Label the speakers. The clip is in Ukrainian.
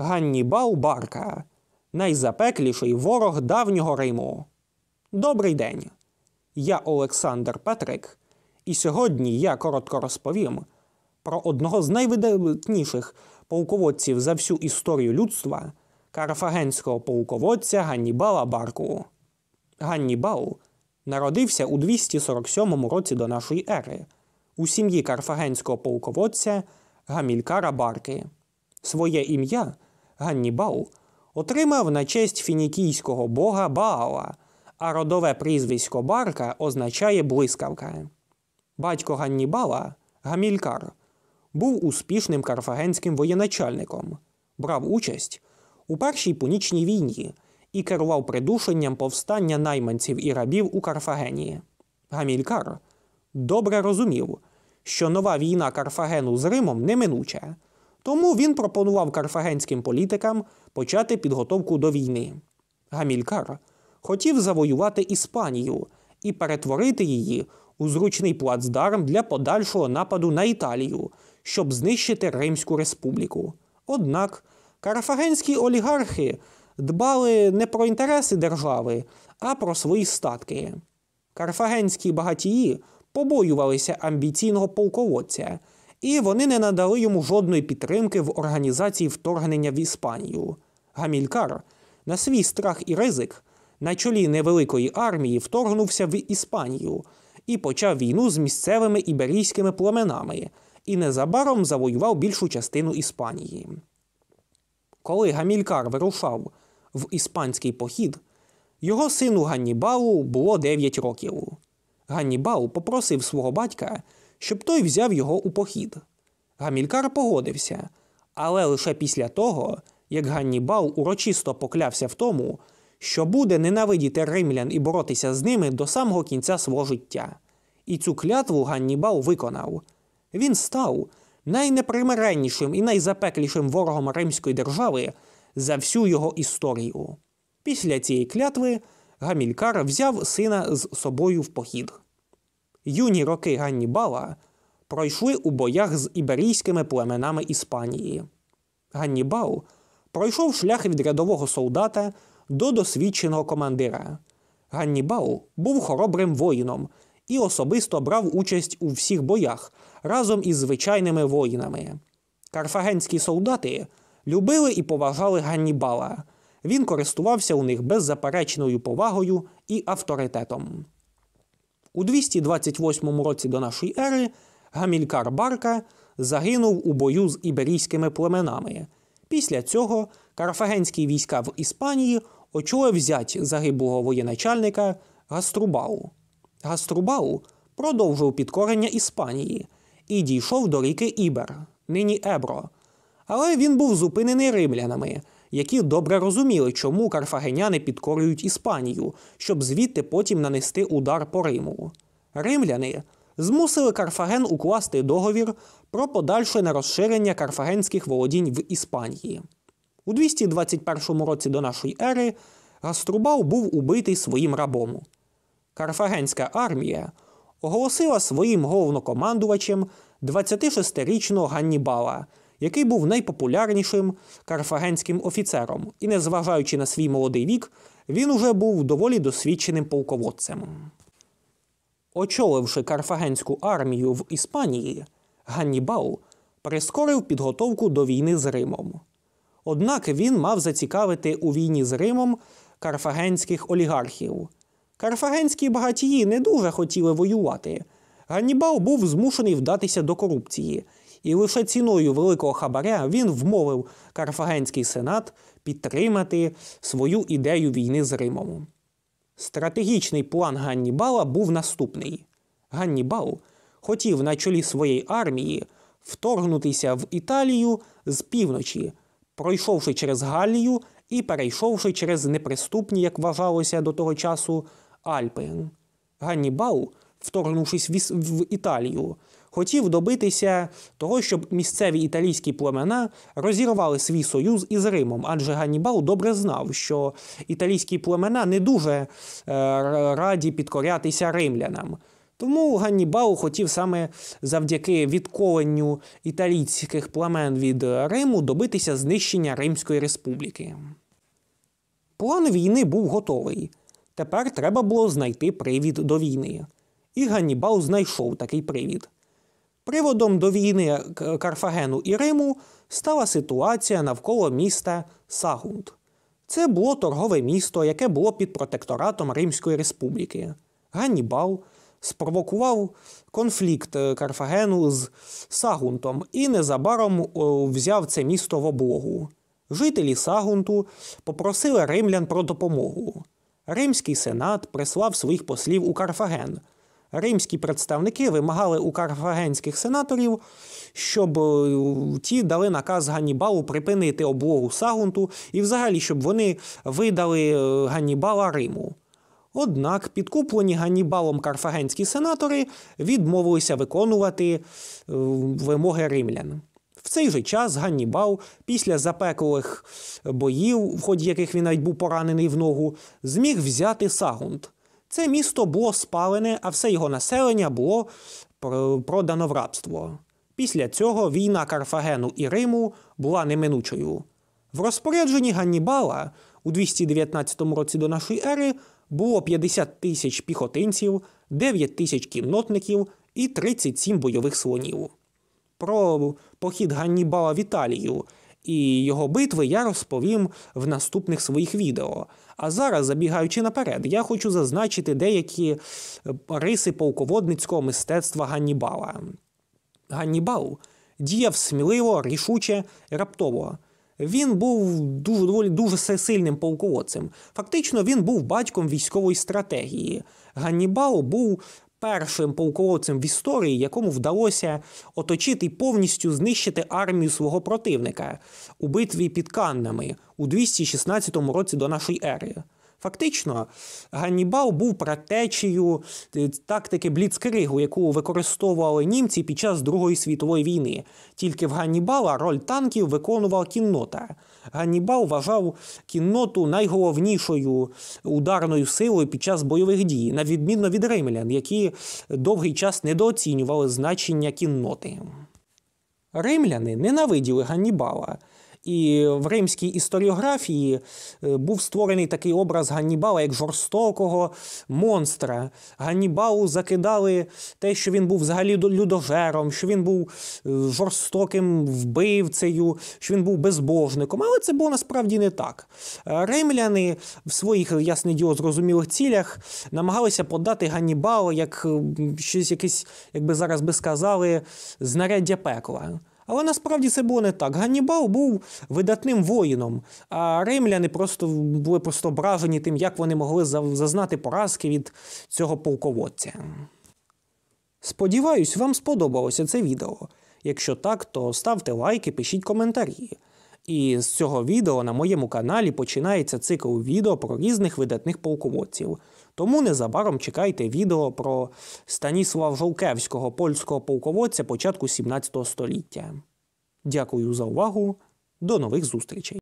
Speaker 1: Ганнібал Барка, найзапекліший ворог давнього Риму. Добрий день! Я Олександр Петрик, і сьогодні я коротко розповім про одного з найвидатніших полководців за всю історію людства карфагенського полководця Ганнібала Барку. Ганнібал народився у 247 році до нашої ери у сім'ї карфагенського полководця Гамількара Барки. Своє ім'я Ганнібал отримав на честь фінікійського бога Баала, а родове прізвисько Барка означає блискавка. Батько Ганнібала, Гамількар, був успішним карфагенським воєначальником, брав участь у першій пунічній війні і керував придушенням повстання найманців і рабів у Карфагенії. Гамількар добре розумів, що нова війна Карфагену з Римом неминуча. Тому він пропонував карфагенським політикам почати підготовку до війни. Гамількар хотів завоювати Іспанію і перетворити її у зручний плацдарм для подальшого нападу на Італію, щоб знищити Римську республіку. Однак карфагенські олігархи дбали не про інтереси держави, а про свої статки. Карфагенські багатії побоювалися амбіційного полководця і вони не надали йому жодної підтримки в організації вторгнення в Іспанію. Гамількар на свій страх і ризик на чолі невеликої армії вторгнувся в Іспанію і почав війну з місцевими іберійськими племенами і незабаром завоював більшу частину Іспанії. Коли Гамількар вирушав в іспанський похід, його сину Ганнібалу було 9 років. Ганнібал попросив свого батька, щоб той взяв його у похід. Гамількар погодився, але лише після того, як Ганнібал урочисто поклявся в тому, що буде ненавидіти римлян і боротися з ними до самого кінця свого життя. І цю клятву Ганнібал виконав. Він став найнепримиреннішим і найзапеклішим ворогом Римської держави за всю його історію. Після цієї клятви Гамількар взяв сина з собою в похід юні роки Ганнібала пройшли у боях з іберійськими племенами Іспанії. Ганнібал пройшов шлях від рядового солдата до досвідченого командира. Ганнібал був хоробрим воїном і особисто брав участь у всіх боях разом із звичайними воїнами. Карфагенські солдати любили і поважали Ганнібала. Він користувався у них беззаперечною повагою і авторитетом. У 228 році до нашої ери Гамількар Барка загинув у бою з іберійськими племенами. Після цього карфагенські війська в Іспанії очолив взять загиблого воєначальника Гаструбау. Гаструбау продовжив підкорення Іспанії і дійшов до ріки Ібер, нині Ебро. Але він був зупинений римлянами які добре розуміли, чому карфагеняни підкорюють Іспанію, щоб звідти потім нанести удар по Риму. Римляни змусили Карфаген укласти договір про подальше нерозширення карфагенських володінь в Іспанії. У 221 році до нашої ери Гаструбал був убитий своїм рабом. Карфагенська армія оголосила своїм головнокомандувачем 26-річного Ганнібала який був найпопулярнішим карфагенським офіцером, і, незважаючи на свій молодий вік, він уже був доволі досвідченим полководцем. Очоливши карфагенську армію в Іспанії, Ганнібал прискорив підготовку до війни з Римом. Однак він мав зацікавити у війні з Римом карфагенських олігархів. Карфагенські багатії не дуже хотіли воювати. Ганнібал був змушений вдатися до корупції і лише ціною великого хабаря він вмовив Карфагенський сенат підтримати свою ідею війни з Римом. Стратегічний план Ганнібала був наступний: Ганнібал хотів на чолі своєї армії вторгнутися в Італію з півночі, пройшовши через Галію і перейшовши через неприступні, як вважалося до того часу, Альпи. Ганнібал – вторгнувшись в Італію, хотів добитися того, щоб місцеві італійські племена розірвали свій союз із Римом, адже Ганнібал добре знав, що італійські племена не дуже е, раді підкорятися римлянам. Тому Ганнібал хотів саме завдяки відколенню італійських племен від Риму добитися знищення Римської республіки. План війни був готовий. Тепер треба було знайти привід до війни і Ганнібал знайшов такий привід. Приводом до війни Карфагену і Риму стала ситуація навколо міста Сагунт. Це було торгове місто, яке було під протекторатом Римської республіки. Ганнібал спровокував конфлікт е, Карфагену з Сагунтом і незабаром е, взяв це місто в облогу. Жителі Сагунту попросили римлян про допомогу. Римський сенат прислав своїх послів у Карфаген. Римські представники вимагали у карфагенських сенаторів, щоб е, ті дали наказ Ганнібалу припинити облогу Сагунту і, взагалі, щоб вони видали е, Ганнібала Риму. Однак підкуплені Ганнібалом карфагенські сенатори відмовилися виконувати е, вимоги римлян. В цей же час Ганнібал, після запеклих боїв, в ході яких він навіть був поранений в ногу, зміг взяти Сагунт. Це місто було спалене, а все його населення було продано в рабство. Після цього війна Карфагену і Риму була неминучою. В розпорядженні Ганнібала у 219 році до нашої ери було 50 тисяч піхотинців, 9 тисяч кіннотників і 37 бойових слонів. Про похід Ганнібала в Італію і його битви я розповім в наступних своїх відео. А зараз, забігаючи наперед, я хочу зазначити деякі е, риси полководницького мистецтва Ганнібала. Ганнібал діяв сміливо, рішуче, раптово. Він був дуже доволі дуже сильним полководцем. Фактично, він був батьком військової стратегії. Ганнібал був першим полководцем в історії, якому вдалося оточити і повністю знищити армію свого противника у битві під Каннами у 216 році до нашої ери. Фактично, Ганнібал був протечею е, тактики Бліцкригу, яку використовували німці під час Другої світової війни. Тільки в Ганнібала роль танків виконувала кіннота. Ганнібал вважав кінноту найголовнішою ударною силою під час бойових дій, на відміну від римлян, які довгий час недооцінювали значення кінноти. Римляни ненавиділи Ганнібала. І в римській історіографії е, був створений такий образ Ганнібала як жорстокого монстра. Ганнібалу закидали те, що він був взагалі людожером, що він був е, жорстоким вбивцею, що він був безбожником. Але це було насправді не так. Е, римляни в своїх, ясне діло, зрозумілих цілях намагалися подати Ганнібала як щось якесь, як би зараз би сказали, знаряддя пекла. Але насправді це було не так. Ганнібал був видатним воїном, а римляни просто були просто ображені тим, як вони могли зазнати поразки від цього полководця. Сподіваюсь, вам сподобалося це відео. Якщо так, то ставте лайки, пишіть коментарі. І з цього відео на моєму каналі починається цикл відео про різних видатних полководців. Тому незабаром чекайте відео про Станіслава Жолкевського, польського полководця початку 17 століття. Дякую за увагу. До нових зустрічей!